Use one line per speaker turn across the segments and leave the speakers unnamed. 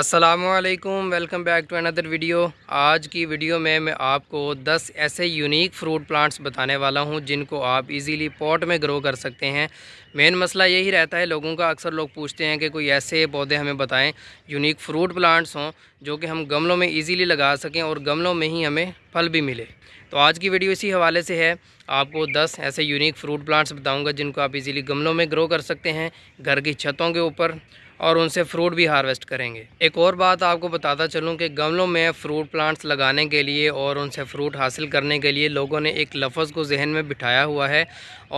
असलकम welcome back to another video आज की वीडियो में मैं आपको 10 ऐसे यूनिक फ्रूट प्लांट्स बताने वाला हूं जिनको आप इजीली पॉट में ग्रो कर सकते हैं मेन मसला यही रहता है लोगों का अक्सर लोग पूछते हैं कि कोई ऐसे पौधे हमें बताएं यूनिक फ्रूट प्लांट्स हों जो कि हम गमलों में इजीली लगा सकें और गमलों में ही हमें फल भी मिले तो आज की वीडियो इसी हवाले से है आपको 10 ऐसे यूनिक फ्रूट प्लांट्स बताऊंगा जिनको आप इजीली गमलों में ग्रो कर सकते हैं घर की छतों के ऊपर और उनसे फ्रूट भी हार्वेस्ट करेंगे एक और बात आपको बताता चलूँ कि गमलों में फ्रूट प्लांट्स लगाने के लिए और उनसे फ्रूट हासिल करने के लिए लोगों ने एक लफ्ज़ को जहन में बिठाया हुआ है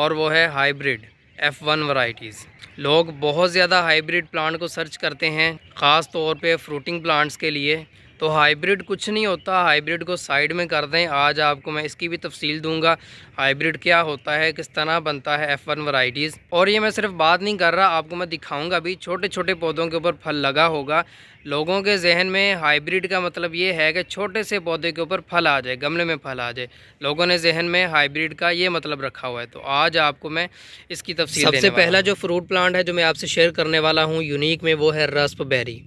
और वो है हाइब्रिड एफ़ वन वराइटीज़ लोग बहुत ज़्यादा हाइब्रिड प्लांट को सर्च करते हैं ख़ास तौर पे फ्रूटिंग प्लांट्स के लिए तो हाइब्रिड कुछ नहीं होता हाइब्रिड को साइड में कर दें आज आपको मैं इसकी भी तफसील दूंगा हाइब्रिड क्या होता है किस तरह बनता है एफ़ वन वराइटीज़ और ये मैं सिर्फ बात नहीं कर रहा आपको मैं दिखाऊंगा भी छोटे छोटे पौधों के ऊपर फल लगा होगा लोगों के जहन में हाइब्रिड का मतलब ये है कि छोटे से पौधे के ऊपर फल आ जाए गमले में फल आ जाए लोगों ने जहन में हाइब्रिड का ये मतलब रखा हुआ है तो आज आपको मैं इसकी तफसील सबसे पहला जो फ्रूट प्लांट है जो मैं आपसे शेयर करने वाला हूँ यूनिक में वो है रस्प बेरी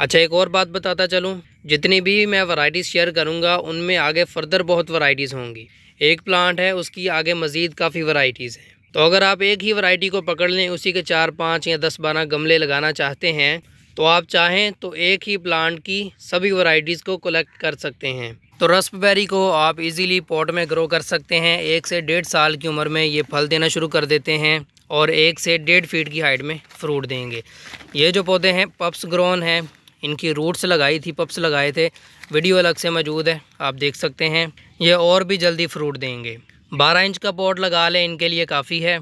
अच्छा एक और बात बताता चलूँ जितनी भी मैं वैरायटीज़ शेयर करूँगा उनमें आगे फ़र्दर बहुत वैरायटीज़ होंगी एक प्लांट है उसकी आगे मज़ीद काफ़ी वैरायटीज़ हैं तो अगर आप एक ही वैरायटी को पकड़ लें उसी के चार पाँच या दस बारह गमले लगाना चाहते हैं तो आप चाहें तो एक ही प्लांट की सभी वराइटीज़ को कलेक्ट कर सकते हैं तो रस्पबेरी को आप इजीली पॉट में ग्रो कर सकते हैं एक से डेढ़ साल की उम्र में ये फल देना शुरू कर देते हैं और एक से डेढ़ फीट की हाइट में फ्रूट देंगे ये जो पौधे हैं पप्स ग्रोन हैं इनकी रूट्स लगाई थी पप्स लगाए थे वीडियो अलग से मौजूद है आप देख सकते हैं ये और भी जल्दी फ्रूट देंगे बारह इंच का पॉट लगा लें इनके लिए काफ़ी है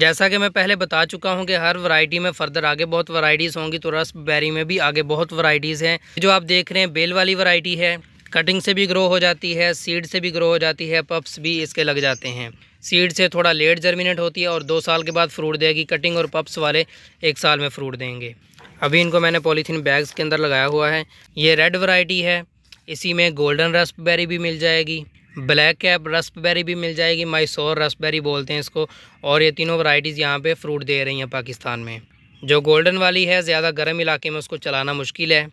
जैसा कि मैं पहले बता चुका हूं कि हर वैरायटी में फ़र्दर आगे बहुत वैरायटीज़ होंगी तो रस बैरी में भी आगे बहुत वैरायटीज़ हैं जो आप देख रहे हैं बेल वाली वैरायटी है कटिंग से भी ग्रो हो जाती है सीड से भी ग्रो हो जाती है पप्स भी इसके लग जाते हैं सीड से थोड़ा लेट जर्मिनेट होती है और दो साल के बाद फ्रूट देगी कटिंग और पप्स वाले एक साल में फ्रूट देंगे अभी इनको मैंने पॉलीथीन बैग्स के अंदर लगाया हुआ है ये रेड वैरायटी है इसी में गोल्डन रस्पबेरी भी मिल जाएगी ब्लैक कैप रस्पबेरी भी मिल जाएगी मैसौर रस्पबेरी बोलते हैं इसको और ये तीनों वराइटीज़ यहाँ पे फ्रूट दे रही हैं पाकिस्तान में जो गोल्डन वाली है ज़्यादा गर्म इलाके में उसको चलाना मुश्किल है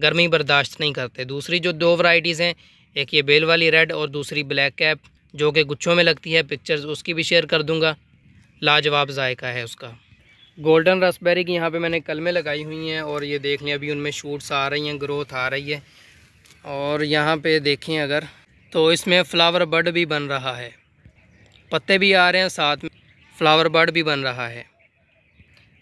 गर्मी बर्दाश्त नहीं करते दूसरी जो दो वराइटीज़ हैं एक ये बेल वाली रेड और दूसरी ब्लैक कैप जो कि गुच्छों में लगती है पिक्चर्स उसकी भी शेयर कर दूँगा लाजवाब जायका है उसका गोल्डन रसबेरी की यहाँ पे मैंने कलमें लगाई हुई हैं और ये देख लें अभी उनमें शूट्स आ रही हैं ग्रोथ आ रही है और यहाँ पे देखें अगर तो इसमें फ्लावर बर्ड भी बन रहा है पत्ते भी आ रहे हैं साथ में फ्लावर बर्ड भी बन रहा है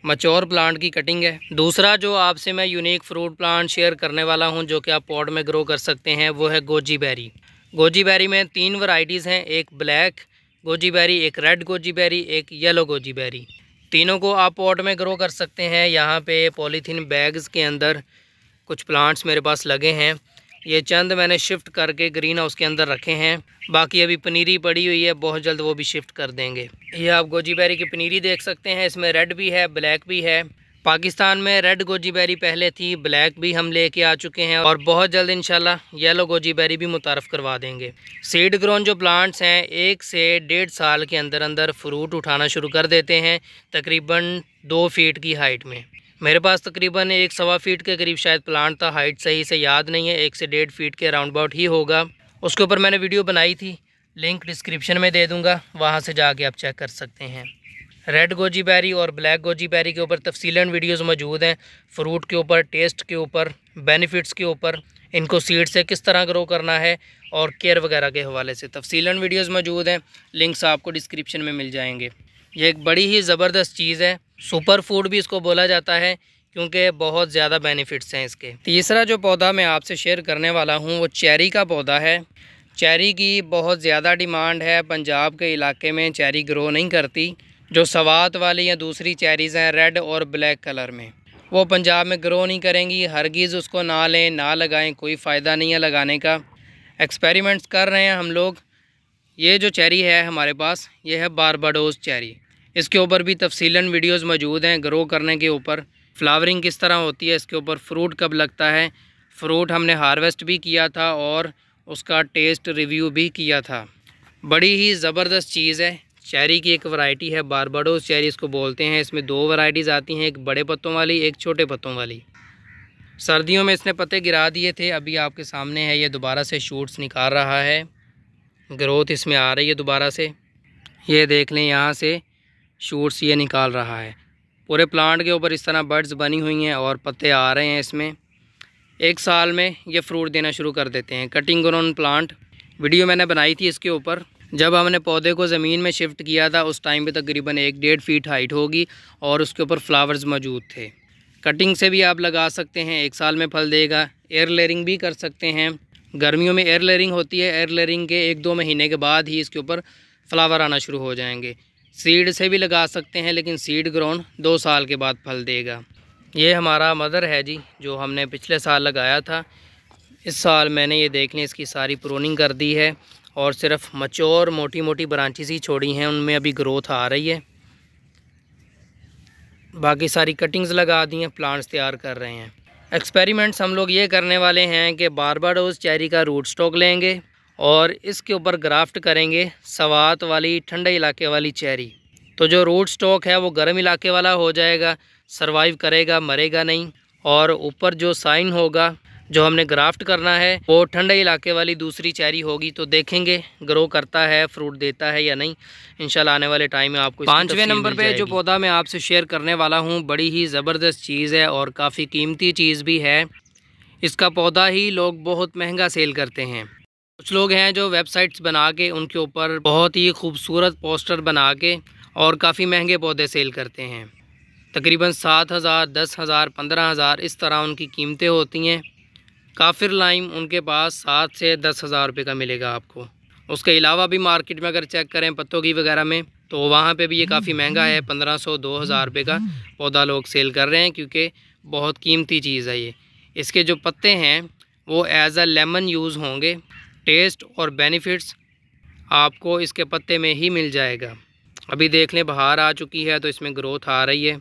मचोर प्लांट की कटिंग है दूसरा जो आपसे मैं यूनिक फ्रूट प्लांट शेयर करने वाला हूँ जो कि आप पॉड में ग्रो कर सकते हैं वो है गोजी बैरी गोजी बैरी में तीन वराइटीज़ हैं एक ब्लैक गोजी बैरी एक रेड गोजी बैरी एक येलो गोजी बैरी तीनों को आप पॉट में ग्रो कर सकते हैं यहाँ पे पॉलीथीन बैग्स के अंदर कुछ प्लांट्स मेरे पास लगे हैं ये चंद मैंने शिफ्ट करके ग्रीन हाउस के अंदर रखे हैं बाकी अभी पनीरी पड़ी हुई है बहुत जल्द वो भी शिफ्ट कर देंगे ये आप गोजी बैरी की पनीरी देख सकते हैं इसमें रेड भी है ब्लैक भी है पाकिस्तान में रेड गोजी बेरी पहले थी ब्लैक भी हम लेके आ चुके हैं और बहुत जल्द इनशाला येलो गोजी बेरी भी मुतारफ़ करवा देंगे सीड ग्रोन जो प्लांट्स हैं एक से डेढ़ साल के अंदर अंदर फ्रूट उठाना शुरू कर देते हैं तकरीबन दो फीट की हाइट में मेरे पास तकरीबन एक सवा फीट के करीब शायद प्लांट था हाइट सही से याद नहीं है एक से डेढ़ फीट के राउंड अबाउट ही होगा उसके ऊपर मैंने वीडियो बनाई थी लिंक डिस्क्रिप्शन में दे दूँगा वहाँ से जाके आप चेक कर सकते हैं रेड गोजी बैरी और ब्लैक गोजी बैरी के ऊपर तफसीला वीडियोस मौजूद हैं फ्रूट के ऊपर टेस्ट के ऊपर बेनिफिट्स के ऊपर इनको सीड से किस तरह ग्रो करना है और केयर वगैरह के हवाले से तफसीला वीडियोस मौजूद हैं लिंक्स आपको डिस्क्रिप्शन में मिल जाएंगे ये एक बड़ी ही ज़बरदस्त चीज़ है सुपर फूड भी इसको बोला जाता है क्योंकि बहुत ज़्यादा बेनिफिट्स हैं इसके तीसरा जो पौधा मैं आपसे शेयर करने वाला हूँ वो चेरी का पौधा है चेरी की बहुत ज़्यादा डिमांड है पंजाब के इलाके में चेरी ग्रो नहीं करती जो सवात वाली या दूसरी चेरीज़ हैं रेड और ब्लैक कलर में वो पंजाब में ग्रो नहीं करेंगी हरगिज़ उसको ना लें ना लगाएं कोई फ़ायदा नहीं है लगाने का एक्सपेरिमेंट्स कर रहे हैं हम लोग ये जो चेरी है हमारे पास ये है बारबाडोज चेरी इसके ऊपर भी तफसीला वीडियोज़ मौजूद हैं ग्रो करने के ऊपर फ्लावरिंग किस तरह होती है इसके ऊपर फ्रूट कब लगता है फ्रूट हमने हारवेस्ट भी किया था और उसका टेस्ट रिव्यू भी किया था बड़ी ही ज़बरदस्त चीज़ है चेरी की एक वैरायटी है बारबाडोस चेरी इसको बोलते हैं इसमें दो वैरायटीज़ आती हैं एक बड़े पत्तों वाली एक छोटे पत्तों वाली सर्दियों में इसने पत्ते गिरा दिए थे अभी आपके सामने है ये दोबारा से शूट्स निकाल रहा है ग्रोथ इसमें आ रही है दोबारा से ये देख लें यहाँ से शूट्स ये निकाल रहा है पूरे प्लांट के ऊपर इस तरह बर्ड्स बनी हुई हैं और पत्ते आ रहे हैं इसमें एक साल में ये फ्रूट देना शुरू कर देते हैं कटिंग ग्रोन प्लांट वीडियो मैंने बनाई थी इसके ऊपर जब हमने पौधे को ज़मीन में शिफ्ट किया था उस टाइम पे तकरीबन एक डेढ़ फीट हाइट होगी और उसके ऊपर फ्लावर्स मौजूद थे कटिंग से भी आप लगा सकते हैं एक साल में फल देगा एयर लेयरिंग भी कर सकते हैं गर्मियों में एयर लेयरिंग होती है एयर लेयरिंग के एक दो महीने के बाद ही इसके ऊपर फ्लावर आना शुरू हो जाएंगे सीड से भी लगा सकते हैं लेकिन सीड ग्राउंड दो साल के बाद फल देगा ये हमारा मदर है जी जो हमने पिछले साल लगाया था इस साल मैंने ये देख लें इसकी सारी प्रोनिंग कर दी है और सिर्फ मचोर मोटी मोटी ब्रांचेस ही छोड़ी हैं उनमें अभी ग्रोथ आ रही है बाकी सारी कटिंग्स लगा दी हैं प्लांट्स तैयार कर रहे हैं एक्सपेरिमेंट्स हम लोग ये करने वाले हैं कि बार बार उस चेरी का रूट स्टॉक लेंगे और इसके ऊपर ग्राफ्ट करेंगे सवात वाली ठंडे इलाके वाली चेरी तो जो रूट स्टॉक है वो गर्म इलाके वाला हो जाएगा सरवाइव करेगा मरेगा नहीं और ऊपर जो साइन होगा जो हमने ग्राफ्ट करना है वो ठंडे इलाके वाली दूसरी चेरी होगी तो देखेंगे ग्रो करता है फ्रूट देता है या नहीं इंशाल्लाह आने वाले टाइम में आपको पाँचवें नंबर पे जो पौधा मैं आपसे शेयर करने वाला हूँ बड़ी ही ज़बरदस्त चीज़ है और काफ़ी कीमती चीज़ भी है इसका पौधा ही लोग बहुत महंगा सेल करते हैं कुछ लोग हैं जो वेबसाइट्स बना के उनके ऊपर बहुत ही खूबसूरत पोस्टर बना के और काफ़ी महंगे पौधे सेल करते हैं तकरीबन सात हज़ार दस हज़ार पंद्रह हज़ार इस तरह उनकी कीमतें होती हैं काफिर लाइम उनके पास सात से दस हज़ार रुपये का मिलेगा आपको उसके अलावा भी मार्केट में अगर चेक करें पत्तों की वगैरह में तो वहाँ पे भी ये काफ़ी महंगा है पंद्रह सौ दो हज़ार रुपये का पौधा लोग सेल कर रहे हैं क्योंकि बहुत कीमती चीज़ है ये इसके जो पत्ते हैं वो एज़ अ लेमन यूज़ होंगे टेस्ट और बेनिफिट्स आपको इसके पत्ते में ही मिल जाएगा अभी देख लें बाहर आ चुकी है तो इसमें ग्रोथ आ रही है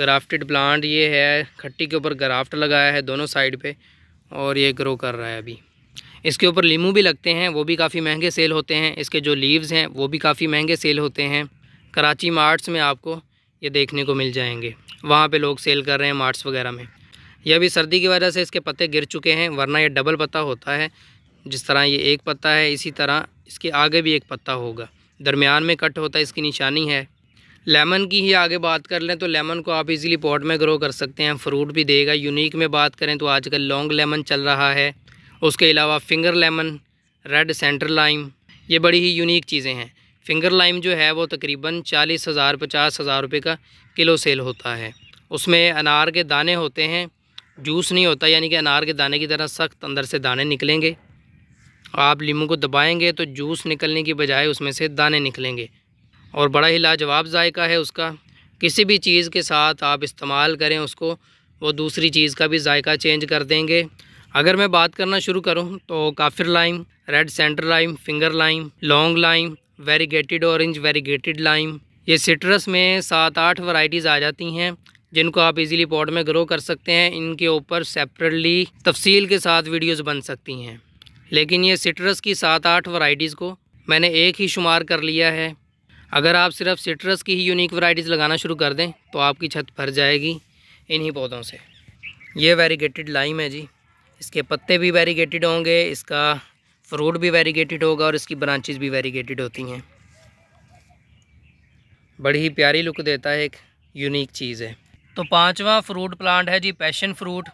ग्राफ्टेड प्लांट ये है खट्टी के ऊपर ग्राफ्ट लगाया है दोनों साइड पे और ये ग्रो कर रहा है अभी इसके ऊपर लीमू भी लगते हैं वो भी काफ़ी महंगे सेल होते हैं इसके जो लीव्स हैं वो भी काफ़ी महंगे सेल होते हैं कराची मार्ट्स में आपको ये देखने को मिल जाएंगे वहाँ पे लोग सेल कर रहे हैं मार्ट्स वगैरह में ये अभी सर्दी की वजह से इसके पत्ते गिर चुके हैं वरना ये डबल पत्ता होता है जिस तरह ये एक पत्ता है इसी तरह इसके आगे भी एक पत्ता होगा दरमियान में कट होता है इसकी निशानी है लेमन की ही आगे बात कर लें तो लेमन को आप इजीली पॉट में ग्रो कर सकते हैं फ्रूट भी देगा यूनिक में बात करें तो आजकल लॉन्ग लेमन चल रहा है उसके अलावा finger lemon red centre lime ये बड़ी ही यूनिक चीज़ें हैं फिंगर लाइम जो है वो तकरीबन चालीस हज़ार पचास हज़ार रुपये का किलो सेल होता है उसमें अनार के दाने होते हैं जूस नहीं होता यानी कि अनार के दाने की तरह सख्त अंदर से दाने निकलेंगे आप लीम को दबाएँगे तो जूस निकलने की बजाय उसमें से दाने निकलेंगे और बड़ा ही लाजवाब जायका है उसका किसी भी चीज़ के साथ आप इस्तेमाल करें उसको वो दूसरी चीज़ का भी जायका चेंज कर देंगे अगर मैं बात करना शुरू करूँ तो kaffir lime red centre lime finger lime long lime variegated orange variegated lime ये सिट्रस में सात आठ वाइटीज़ आ जाती हैं जिनको आप इजीली पॉट में ग्रो कर सकते हैं इनके ऊपर सेपरेटली तफसील के साथ वीडियोस बन सकती हैं लेकिन ये सिट्रस की सात आठ वैरायटीज़ को मैंने एक ही शुमार कर लिया है अगर आप सिर्फ सिट्रस की ही यूनिक वैराइटीज़ लगाना शुरू कर दें तो आपकी छत भर जाएगी इन्हीं पौधों से ये वेरीगेटेड लाइम है जी इसके पत्ते भी वेरीगेटेड होंगे इसका फ्रूट भी वेरीगेटेड होगा और इसकी ब्रांचेज भी वेरीगेटेड होती हैं बड़ी ही प्यारी लुक देता है एक यूनिक चीज़ है तो पांचवा फ्रूट प्लांट है जी पैशन फ्रूट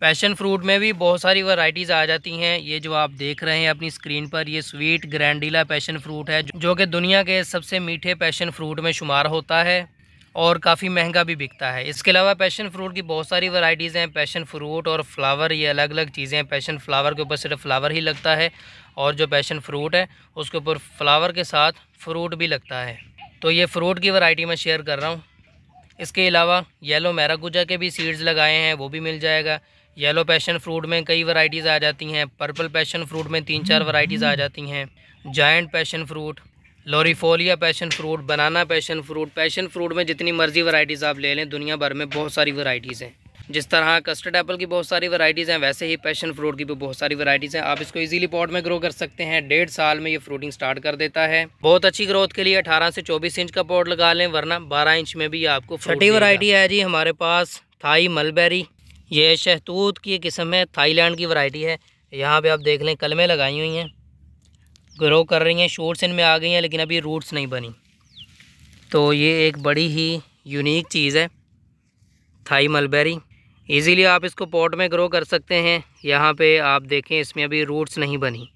पैशन फ्रूट में भी बहुत सारी वैरायटीज़ आ जाती हैं ये जो आप देख रहे हैं अपनी स्क्रीन पर ये स्वीट ग्रैंडीला पैशन फ्रूट है जो कि दुनिया के सबसे मीठे पैशन फ्रूट में शुमार होता है और काफ़ी महंगा भी बिकता है इसके अलावा पैशन फ्रूट की बहुत सारी वैरायटीज़ हैं पैशन फ्रूट और फ्लावर ये अलग अलग चीज़ें हैं पैशन फ्लावर के ऊपर सिर्फ फ्लावर ही लगता है और जो पैशन फ्रूट है उसके ऊपर फ्लावर के साथ फ्रूट भी लगता है तो ये फ्रूट की वैरायटी मैं शेयर कर रहा हूँ इसके अलावा येलो मैरागुजा के भी सीड्स लगाए हैं वो भी मिल जाएगा येलो पैशन फ्रूट में कई वराइटीज़ आ जाती हैं पर्पल पैशन फ्रूट में तीन चार वैरायटीज़ आ जाती हैं giant passion fruit laurifolia passion fruit banana passion fruit passion fruit में जितनी मर्ज़ी वराइटीज़ आप ले लें दुनिया भर में बहुत सारी वैरायटीज़ हैं जिस तरह कस्टर्ड एप्पल की बहुत सारी वैरायटीज़ हैं वैसे ही पैशन फ्रूट की भी बहुत सारी वैरायटीज़ हैं आप इसको इजीली पॉट में ग्रो कर सकते हैं डेढ़ साल में ये फ्रूटिंग स्टार्ट कर देता है बहुत अच्छी ग्रोथ के लिए 18 से 24 इंच का पॉट लगा लें वरना 12 इंच में भी आपको छठी वरायटी है जी हमारे पास थाई मलबेरी ये शहतूत की किस्म है थाईलैंड की वैरायटी है यहाँ पे आप देख लें कलमें लगाई हुई हैं ग्रो कर रही हैं शूट्स इनमें आ गई हैं लेकिन अभी रूट्स नहीं बनी तो ये एक बड़ी ही यूनिक चीज़ है थाई मलबेरी इजीली आप इसको पॉट में ग्रो कर सकते हैं यहाँ पे आप देखें इसमें अभी रूट्स नहीं बनी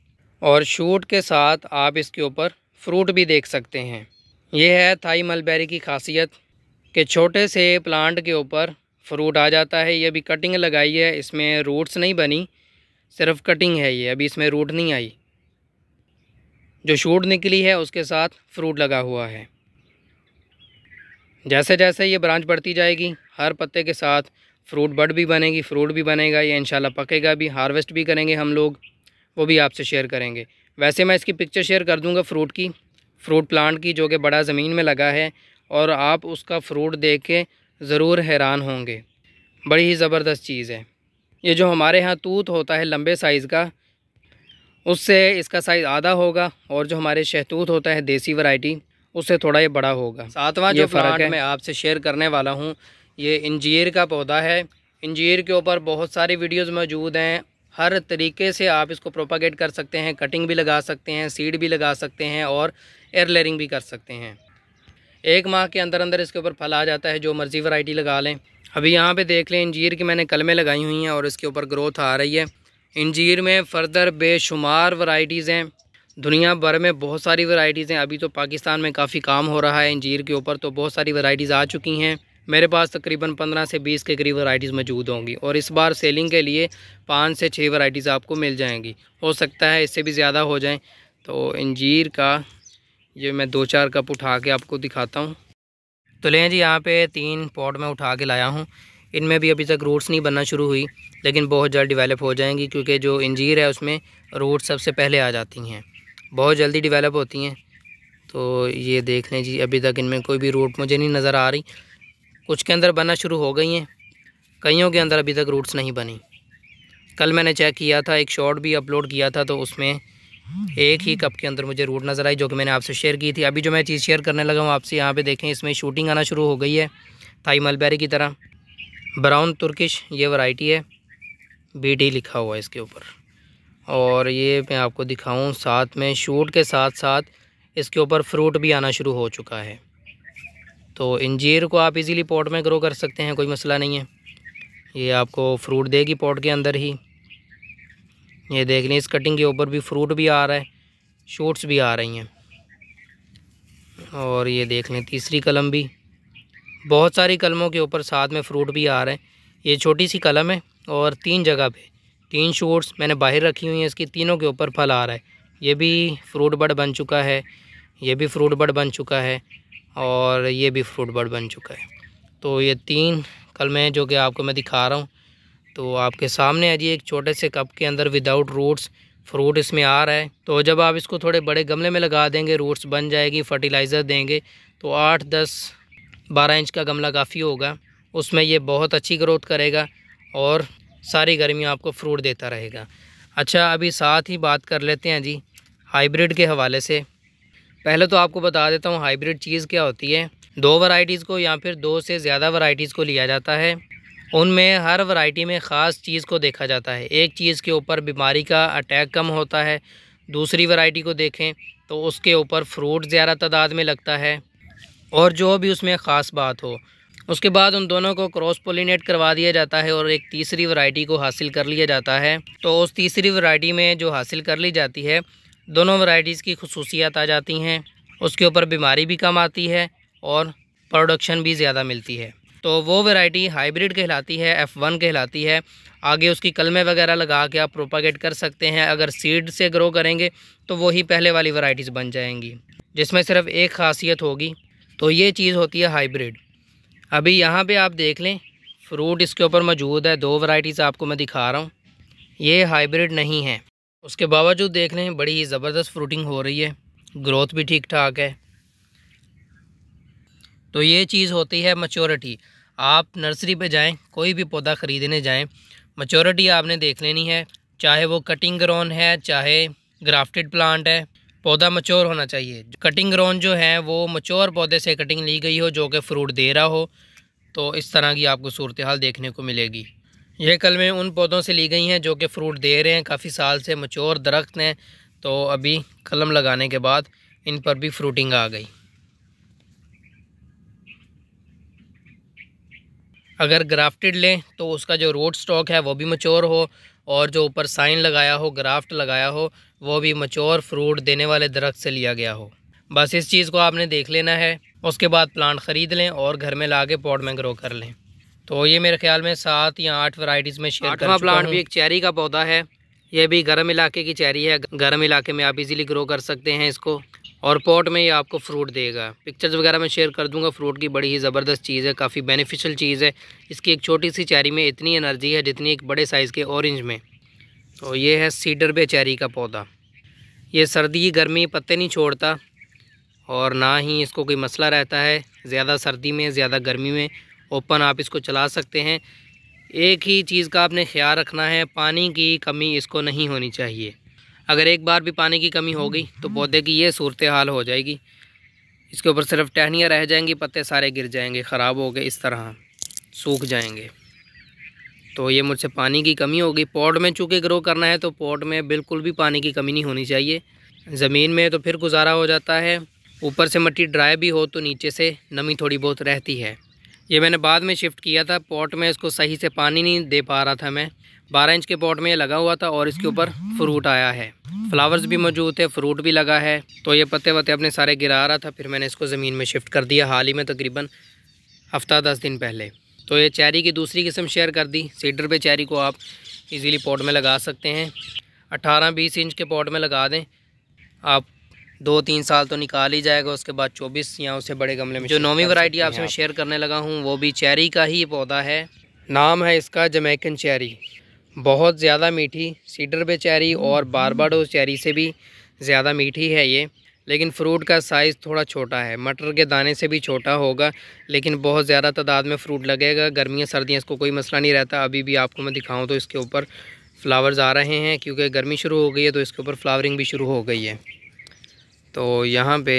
और शूट के साथ आप इसके ऊपर फ्रूट भी देख सकते हैं ये है थाई मलबेरी की खासियत कि छोटे से प्लांट के ऊपर फ्रूट आ जाता है ये अभी कटिंग लगाई है इसमें रूट्स नहीं बनी सिर्फ कटिंग है ये अभी इसमें रूट नहीं आई जो शूट निकली है उसके साथ फ्रूट लगा हुआ है जैसे जैसे ये ब्रांच बढ़ती जाएगी हर पत्ते के साथ फ्रूट बड भी बनेगी फ्रूट भी बनेगा ये इंशाल्लाह पकेगा भी हार्वेस्ट भी करेंगे हम लोग वो भी आपसे शेयर करेंगे वैसे मैं इसकी पिक्चर शेयर कर दूंगा फ्रूट की फ्रूट प्लांट की जो कि बड़ा ज़मीन में लगा है और आप उसका फ्रूट देख के ज़रूर हैरान होंगे बड़ी ही ज़बरदस्त चीज़ है ये जो हमारे यहाँ तूत होता है लंबे साइज़ का उससे इसका साइज़ आधा होगा और जो हमारे शहतूत होता है देसी वैरायटी उससे थोड़ा ये बड़ा होगा सातवां जो फ़र्क है मैं आपसे शेयर करने वाला हूँ ये इंजीर का पौधा है इंजीर के ऊपर बहुत सारी वीडियोज़ मौजूद हैं हर तरीके से आप इसको प्रोपागेट कर सकते हैं कटिंग भी लगा सकते हैं सीड भी लगा सकते हैं और एयर लेयरिंग भी कर सकते हैं एक माह के अंदर अंदर इसके ऊपर फल आ जाता है जो मर्ज़ी वैरायटी लगा लें अभी यहाँ पे देख लें इंजीर की मैंने कलमें लगाई हुई हैं और इसके ऊपर ग्रोथ आ रही है इंजीर में फ़र्दर बेशुमार वैरायटीज़ हैं दुनिया भर में बहुत सारी वैरायटीज़ हैं अभी तो पाकिस्तान में काफ़ी काम हो रहा है इंजीर के ऊपर तो बहुत सारी वैरायटीज़ आ चुकी हैं मेरे पास तकरीबन पंद्रह से बीस के करीब वैराइटीज़ मौजूद होंगी और इस बार सेलिंग के लिए पाँच से छः वैराइटीज़ आपको मिल जाएंगी हो सकता है इससे भी ज़्यादा हो जाएँ तो इंजीर का ये मैं दो चार कप उठा के आपको दिखाता हूँ तो लें जी यहाँ पे तीन पॉट में उठा के लाया हूँ इनमें भी अभी तक रूट्स नहीं बनना शुरू हुई लेकिन बहुत जल्द डिवेलप हो जाएंगी क्योंकि जो इंजीर है उसमें रूट्स सबसे पहले आ जाती हैं बहुत जल्दी डिवेलप होती हैं तो ये देख लें जी अभी तक इनमें कोई भी रूट मुझे नहीं नज़र आ रही कुछ के अंदर बनना शुरू हो गई हैं कईयों के अंदर अभी तक रूट्स नहीं बनी कल मैंने चेक किया था एक शॉट भी अपलोड किया था तो उसमें एक ही कप के अंदर मुझे रूट नज़र आई जो कि मैंने आपसे शेयर की थी अभी जो मैं चीज़ शेयर करने लगा हूँ आपसे यहाँ पे देखें इसमें शूटिंग आना शुरू हो गई है थाई मलबेरी की तरह ब्राउन तुर्किश ये वैरायटी है बी लिखा हुआ है इसके ऊपर और ये मैं आपको दिखाऊँ साथ में शूट के साथ साथ इसके ऊपर फ्रूट भी आना शुरू हो चुका है तो इंजीर को आप इजीली पॉट में ग्रो कर सकते हैं कोई मसला नहीं है ये आपको फ्रूट देगी पॉट के अंदर ही ये देख लें इस कटिंग के ऊपर भी फ्रूट भी आ रहा है शूट्स भी आ रही हैं और ये देख लें तीसरी कलम भी बहुत सारी कलमों के ऊपर साथ में फ्रूट भी आ रहे हैं ये छोटी सी कलम है और तीन जगह पे तीन शूट्स मैंने बाहर रखी हुई हैं इसकी तीनों के ऊपर फल आ रहा है ये भी फ्रूट बर्ड बन चुका है ये भी फ्रूट बर्ड बन चुका है और ये भी फ्रूट बर्ड बन चुका है तो ये तीन कलमें जो कि आपको मैं दिखा रहा हूँ तो आपके सामने है जी एक छोटे से कप के अंदर विदाउट रूट्स फ्रूट इसमें आ रहा है तो जब आप इसको थोड़े बड़े गमले में लगा देंगे रूट्स बन जाएगी फर्टिलाइज़र देंगे तो आठ दस बारह इंच का गमला काफ़ी होगा उसमें ये बहुत अच्छी ग्रोथ करेगा और सारी गर्मियाँ आपको फ्रूट देता रहेगा अच्छा अभी साथ ही बात कर लेते हैं जी हाइब्रिड के हवाले से पहले तो आपको बता देता हूँ हाइब्रिड चीज़ क्या होती है दो वैरायटीज़ को या फिर दो से ज़्यादा वैरायटीज़ को लिया जाता है उनमें हर वैरायटी में ख़ास चीज़ को देखा जाता है एक चीज़ के ऊपर बीमारी का अटैक कम होता है दूसरी वैरायटी को देखें तो उसके ऊपर फ्रूट ज़्यादा तादाद में लगता है और जो भी उसमें ख़ास बात हो उसके बाद उन दोनों को क्रॉस पोलिनेट करवा दिया जाता है और एक तीसरी वैरायटी को हासिल कर लिया जाता है तो उस तीसरी वैरायटी में जो हासिल कर ली जाती है दोनों वैरायटीज़ की खसूसियात आ जाती हैं उसके ऊपर बीमारी भी कम आती है और प्रोडक्शन भी ज़्यादा मिलती है तो वो वैरायटी हाइब्रिड कहलाती है एफ़ वन कहलाती है आगे उसकी कलमे वगैरह लगा के आप प्रोपागेट कर सकते हैं अगर सीड से ग्रो करेंगे तो वही पहले वाली वैराइटीज़ बन जाएंगी जिसमें सिर्फ एक खासियत होगी तो ये चीज़ होती है हाइब्रिड अभी यहाँ पर आप देख लें फ्रूट इसके ऊपर मौजूद है दो वराइटीज़ आपको मैं दिखा रहा हूँ ये हाइब्रिड नहीं है उसके बावजूद देख लें बड़ी ज़बरदस्त फ्रूटिंग हो रही है ग्रोथ भी ठीक ठाक है तो ये चीज़ होती है मच्योरिटी आप नर्सरी पे जाएं कोई भी पौधा ख़रीदने जाएं मच्योरिटी आपने देख लेनी है चाहे वो कटिंग ग्रोन है चाहे ग्राफ्टेड प्लांट है पौधा मच्योर होना चाहिए कटिंग ग्रोन जो है वो मच्योर पौधे से कटिंग ली गई हो जो कि फ्रूट दे रहा हो तो इस तरह की आपको सूरत हाल देखने को मिलेगी यह कलमें उन पौधों से ली गई हैं जो कि फ्रूट दे रहे हैं काफ़ी साल से मच्योर दरख्त हैं तो अभी कलम लगाने के बाद इन पर भी फ्रूटिंग आ गई अगर ग्राफ्टेड लें तो उसका जो रोड स्टॉक है वो भी मचोर हो और जो ऊपर साइन लगाया हो ग्राफ्ट लगाया हो वो भी मचोर फ्रूट देने वाले दरख्त से लिया गया हो बस इस चीज़ को आपने देख लेना है उसके बाद प्लांट ख़रीद लें और घर में ला के पॉट में ग्रो कर लें तो ये मेरे ख्याल में सात या आठ वराइटीज़ में शेयर कर प्लांट भी एक चेरी का पौधा है ये भी गर्म इलाके की चेरी है गर्म इलाके में आप इजीली ग्रो कर सकते हैं इसको और पॉट में ही आपको फ्रूट देगा पिक्चर्स वगैरह मैं शेयर कर दूंगा फ्रूट की बड़ी ही ज़बरदस्त चीज़ है काफ़ी बेनिफिशियल चीज़ है इसकी एक छोटी सी चैरी में इतनी एनर्जी है जितनी एक बड़े साइज़ के ऑरेंज में तो ये है सीडर बे चैरी का पौधा ये सर्दी गर्मी पत्ते नहीं छोड़ता और ना ही इसको कोई मसला रहता है ज़्यादा सर्दी में ज़्यादा गर्मी में ओपन आप इसको चला सकते हैं एक ही चीज़ का आपने ख्याल रखना है पानी की कमी इसको नहीं होनी चाहिए अगर एक बार भी पानी की कमी हो गई तो पौधे की ये सूरत हाल हो जाएगी इसके ऊपर सिर्फ टहनियाँ रह जाएंगी पत्ते सारे गिर जाएंगे ख़राब हो गए इस तरह सूख जाएंगे तो ये मुझसे पानी की कमी होगी पॉट में चूँकि ग्रो करना है तो पॉट में बिल्कुल भी पानी की कमी नहीं होनी चाहिए ज़मीन में तो फिर गुजारा हो जाता है ऊपर से मिट्टी ड्राई भी हो तो नीचे से नमी थोड़ी बहुत रहती है ये मैंने बाद में शिफ्ट किया था पॉट में इसको सही से पानी नहीं दे पा रहा था मैं बारह इंच के पॉट में ये लगा हुआ था और इसके ऊपर फ्रूट आया है फ्लावर्स भी मौजूद थे फ्रूट भी लगा है तो ये पत्ते वत्ते अपने सारे गिरा रहा था फिर मैंने इसको ज़मीन में शिफ्ट कर दिया हाल ही में तकरीबन हफ्ता दस दिन पहले तो ये चैरी की दूसरी किस्म शेयर कर दी सीडर पे चैरी को आप इजीली पॉट में लगा सकते हैं 18-20 इंच के पॉट में लगा दें आप दो तीन साल तो निकाल ही जाएगा उसके बाद चौबीस या उससे बड़े गमले में जो नौवीं वरायटी आपसे मैं शेयर करने लगा हूँ वो भी चेरी का ही पौधा है नाम है इसका जमैकन चेरी बहुत ज़्यादा मीठी सीडर पे चेरी और बारबाडो चेरी से भी ज़्यादा मीठी है ये लेकिन फ्रूट का साइज़ थोड़ा छोटा है मटर के दाने से भी छोटा होगा लेकिन बहुत ज़्यादा तादाद में फ्रूट लगेगा गर्मियाँ सर्दियाँ इसको कोई मसला नहीं रहता अभी भी आपको मैं दिखाऊँ तो इसके ऊपर फ्लावर्स आ रहे हैं क्योंकि गर्मी शुरू हो गई है तो इसके ऊपर फ्लावरिंग भी शुरू हो गई है तो यहाँ पे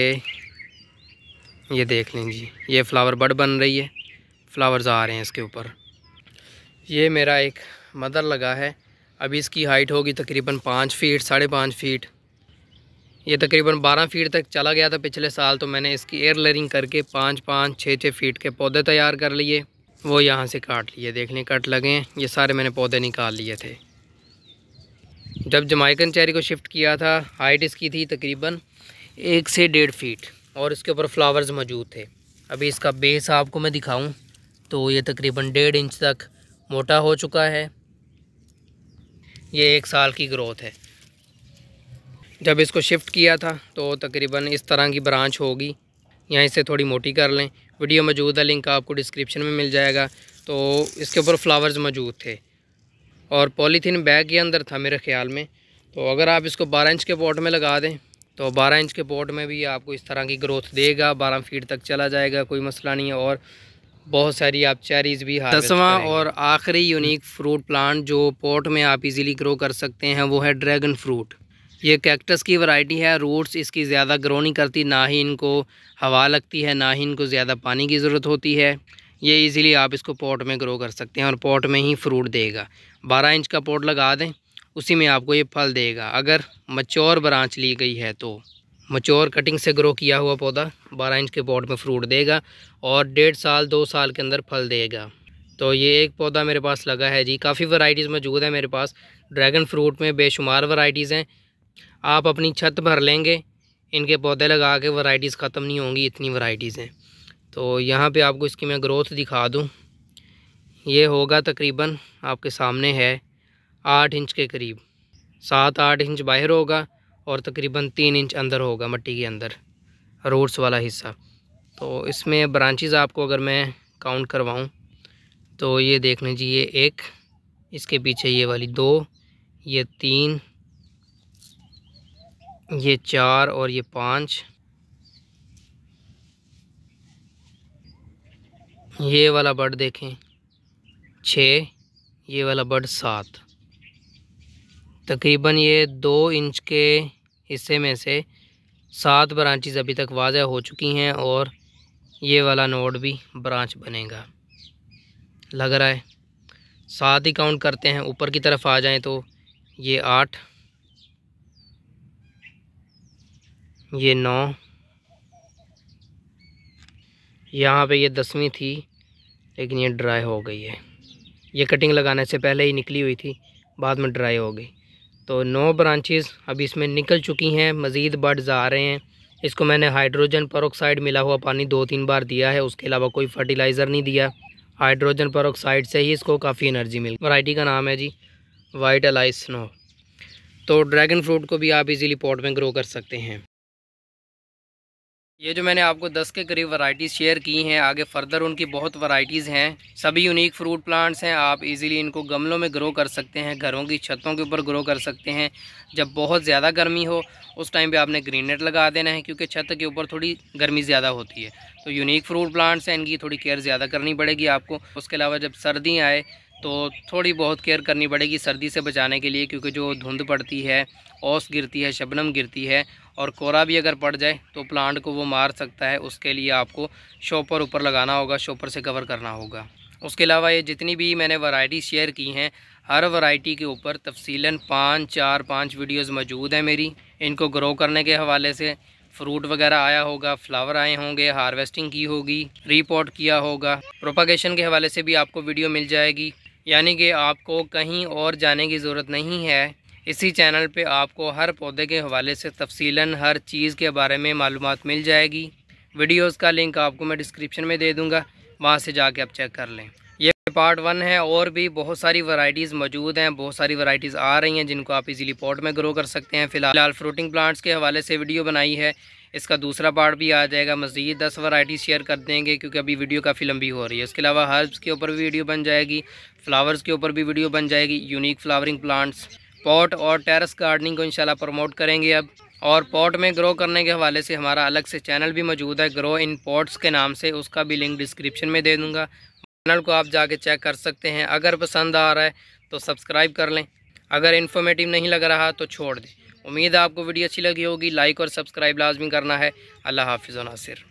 ये देख लें जी ये फ्लावर बड बन रही है फ्लावर्स आ रहे हैं इसके ऊपर ये मेरा एक मदर लगा है अभी इसकी हाइट होगी तकरीबन पाँच फीट साढ़े पाँच फीट ये तकरीबन बारह फीट तक चला गया था पिछले साल तो मैंने इसकी एयर लेरिंग करके पाँच पाँच छः छः फीट के पौधे तैयार कर लिए वो यहाँ से काट लिए देख लें कट लगे हैं ये सारे मैंने पौधे निकाल लिए थे जब जमाइकन चेरी को शिफ्ट किया था हाइट इसकी थी तकरीबन एक से डेढ़ फीट और इसके ऊपर फ्लावर्स मौजूद थे अभी इसका बेस आपको मैं दिखाऊं तो ये तकरीबन डेढ़ इंच तक मोटा हो चुका है ये एक साल की ग्रोथ है जब इसको शिफ्ट किया था तो तकरीबन इस तरह की ब्रांच होगी यहाँ इसे थोड़ी मोटी कर लें वीडियो मौजूद है लिंक आपको डिस्क्रिप्शन में मिल जाएगा तो इसके ऊपर फ्लावर्स मौजूद थे और पॉलीथीन बैग के अंदर था मेरे ख्याल में तो अगर आप इसको 12 इंच के पॉट में लगा दें तो 12 इंच के पॉट में भी आपको इस तरह की ग्रोथ देगा 12 फीट तक चला जाएगा कोई मसला नहीं है और बहुत सारी आप चेरीज़ भी दसवां और आखिरी यूनिक फ्रूट प्लांट जो पॉट में आप इजीली ग्रो कर सकते हैं वो है ड्रैगन फ्रूट ये कैक्टस की वैरायटी है रूट्स इसकी ज़्यादा ग्रो नहीं करती ना ही इनको हवा लगती है ना ही इनको ज़्यादा पानी की ज़रूरत होती है ये इजीली आप इसको पॉट में ग्रो कर सकते हैं और पॉट में ही फ्रूट देगा बारह इंच का पॉट लगा दें उसी में आपको ये फल देगा अगर मच्योर ब्रांच ली गई है तो मच्योर कटिंग से ग्रो किया हुआ पौधा बारह इंच के पॉट में फ्रूट देगा और डेढ़ साल दो साल के अंदर फल देगा तो ये एक पौधा मेरे पास लगा है जी काफ़ी वराइटीज़ मौजूद है मेरे पास ड्रैगन फ्रूट में बेशुमार वराइटीज़ हैं आप अपनी छत भर लेंगे इनके पौधे लगा के वराइटीज़ ख़त्म नहीं होंगी इतनी वराइटीज़ हैं तो यहाँ पे आपको इसकी मैं ग्रोथ दिखा दूँ ये होगा तकरीबन आपके सामने है आठ इंच के करीब सात आठ इंच बाहर होगा और तकरीबन तीन इंच अंदर होगा मट्टी के अंदर रूट्स वाला हिस्सा तो इसमें ब्रांचेज़ आपको अगर मैं काउंट करवाऊँ तो ये देख लीजिए ये एक इसके पीछे ये वाली दो ये तीन ये चार और ये पाँच ये वाला बर्ड देखें छः ये वाला बर्ड सात तकरीबन ये दो इंच के हिस्से में से सात ब्रांचेज अभी तक वाज हो चुकी हैं और ये वाला नोड भी ब्रांच बनेगा लग रहा है सात ही काउंट करते हैं ऊपर की तरफ आ जाएं तो ये आठ ये नौ यहाँ पे ये दसवीं थी लेकिन ये ड्राई हो गई है ये कटिंग लगाने से पहले ही निकली हुई थी बाद में ड्राई हो गई तो नौ ब्रांचेस अभी इसमें निकल चुकी हैं मज़ीद बर्ड्स आ रहे हैं इसको मैंने हाइड्रोजन परोक्साइड मिला हुआ पानी दो तीन बार दिया है उसके अलावा कोई फर्टिलाइज़र नहीं दिया हाइड्रोजन परोक्साइड से ही इसको काफ़ी एनर्जी मिल वैरायटी का नाम है जी वाइट अलाइस स्नो तो ड्रैगन फ्रूट को भी आप इजीली पॉट में ग्रो कर सकते हैं ये जो मैंने आपको 10 के करीब वैरायटीज़ शेयर की हैं आगे फर्दर उनकी बहुत वैरायटीज़ हैं सभी यूनिक फ्रूट प्लांट्स हैं आप इजीली इनको गमलों में ग्रो कर सकते हैं घरों की छतों के ऊपर ग्रो कर सकते हैं जब बहुत ज़्यादा गर्मी हो उस टाइम पे आपने ग्रीन नेट लगा देना है क्योंकि छत के ऊपर थोड़ी गर्मी ज़्यादा होती है तो यूनिक फ्रूट प्लांट्स हैं इनकी थोड़ी केयर ज़्यादा करनी पड़ेगी आपको उसके अलावा जब सर्दी आए तो थोड़ी बहुत केयर करनी पड़ेगी सर्दी से बचाने के लिए क्योंकि जो धुंध पड़ती है ओस गिरती है शबनम गिरती है और कोरा भी अगर पड़ जाए तो प्लांट को वो मार सकता है उसके लिए आपको शॉपर ऊपर लगाना होगा शॉपर से कवर करना होगा उसके अलावा ये जितनी भी मैंने वैरायटी शेयर की हैं हर वैरायटी के ऊपर तफसीला पाँच चार पाँच वीडियोस मौजूद हैं मेरी इनको ग्रो करने के हवाले से फ्रूट वगैरह आया होगा फ्लावर आए होंगे हारवेस्टिंग की होगी रिपोर्ट किया होगा प्रोपागेशन के हवाले से भी आपको वीडियो मिल जाएगी यानी कि आपको कहीं और जाने की ज़रूरत नहीं है इसी चैनल पे आपको हर पौधे के हवाले से तफसीला हर चीज़ के बारे में मालूम मिल जाएगी वीडियोस का लिंक आपको मैं डिस्क्रिप्शन में दे दूँगा वहाँ से जाके आप चेक कर लें ये पार्ट वन है और भी बहुत सारी वैरायटीज़ मौजूद हैं बहुत सारी वैरायटीज़ आ रही हैं जिनको आप इजीली पॉट में ग्रो कर सकते हैं फिलहाल फ्रूटिंग प्लांट्स के हवाले से वीडियो बनाई है इसका दूसरा पार्ट भी आ जाएगा मज़ीद दस वैराइटी शेयर कर देंगे क्योंकि अभी वीडियो काफ़ी लंबी हो रही है इसके अलावा हर्ब्स के ऊपर भी वीडियो बन जाएगी फ्लावर्स के ऊपर भी वीडियो बन जाएगी यूनिक फ्लावरिंग प्लांट्स पॉट और टेरेस गार्डनिंग को इंशाल्लाह प्रमोट करेंगे अब और पॉट में ग्रो करने के हवाले से हमारा अलग से चैनल भी मौजूद है ग्रो इन पॉट्स के नाम से उसका भी लिंक डिस्क्रिप्शन में दे दूँगा चैनल को आप जाके चेक कर सकते हैं अगर पसंद आ रहा है तो सब्सक्राइब कर लें अगर इन्फॉर्मेटिव नहीं लग रहा तो छोड़ दें उम्मीद है आपको वीडियो अच्छी लगी होगी लाइक और सब्सक्राइब लाजमी करना है अल्लाह हाफिज़ नासिर